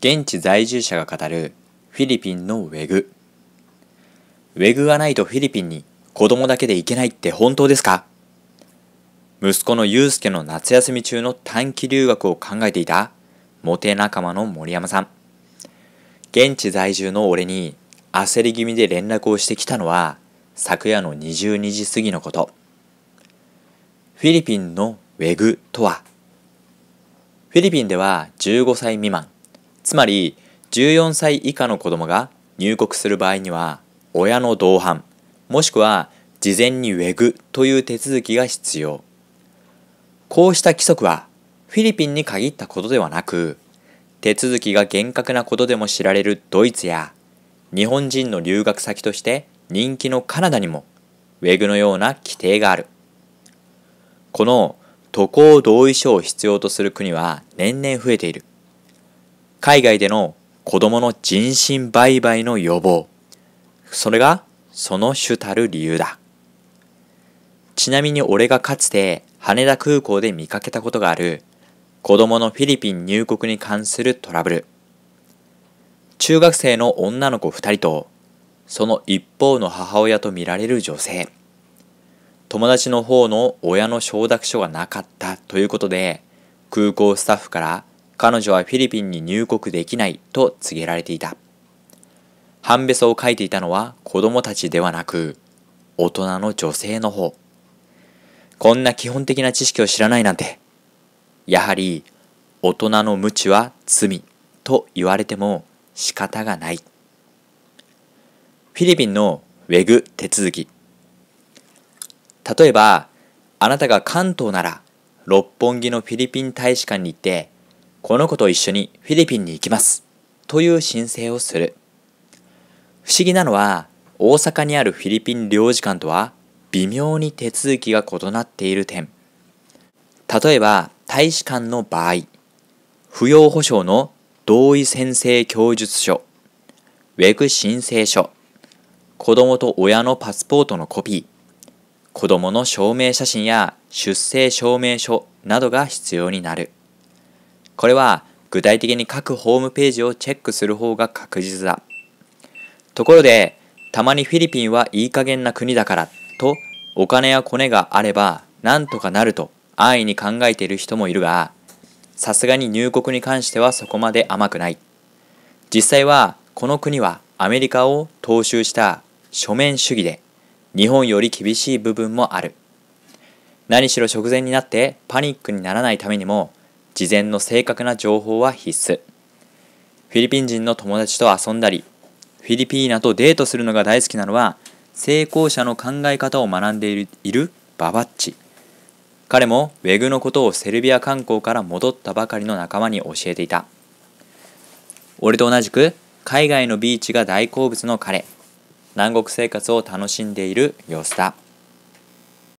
現地在住者が語るフィリピンのウェグウェグがないとフィリピンに子供だけで行けないって本当ですか息子のユースケの夏休み中の短期留学を考えていたモテ仲間の森山さん現地在住の俺に焦り気味で連絡をしてきたのは昨夜の22時過ぎのことフィリピンのウェグとはフィリピンでは15歳未満つまり14歳以下の子供が入国する場合には親の同伴もしくは事前にウェグという手続きが必要こうした規則はフィリピンに限ったことではなく手続きが厳格なことでも知られるドイツや日本人の留学先として人気のカナダにもウェグのような規定があるこの渡航同意書を必要とする国は年々増えている海外での子供の人身売買の予防。それがその主たる理由だ。ちなみに俺がかつて羽田空港で見かけたことがある子供のフィリピン入国に関するトラブル。中学生の女の子二人とその一方の母親と見られる女性。友達の方の親の承諾書がなかったということで空港スタッフから彼女はフィリピンに入国できないと告げられていた。半べそを書いていたのは子供たちではなく、大人の女性の方。こんな基本的な知識を知らないなんて。やはり、大人の無知は罪と言われても仕方がない。フィリピンのウェグ手続き。例えば、あなたが関東なら、六本木のフィリピン大使館に行って、この子と一緒にフィリピンに行きます。という申請をする。不思議なのは、大阪にあるフィリピン領事館とは微妙に手続きが異なっている点。例えば、大使館の場合、扶養保障の同意宣誓供述書、ウェグ申請書、子供と親のパスポートのコピー、子供の証明写真や出生証明書などが必要になる。これは具体的に各ホームページをチェックする方が確実だ。ところで、たまにフィリピンはいい加減な国だからとお金やコネがあればなんとかなると安易に考えている人もいるが、さすがに入国に関してはそこまで甘くない。実際はこの国はアメリカを踏襲した書面主義で日本より厳しい部分もある。何しろ直前になってパニックにならないためにも事前の正確な情報は必須フィリピン人の友達と遊んだりフィリピーナとデートするのが大好きなのは成功者の考え方を学んでいるいるババッチ彼もウェグのことをセルビア観光から戻ったばかりの仲間に教えていた俺と同じく海外のビーチが大好物の彼南国生活を楽しんでいる様子だ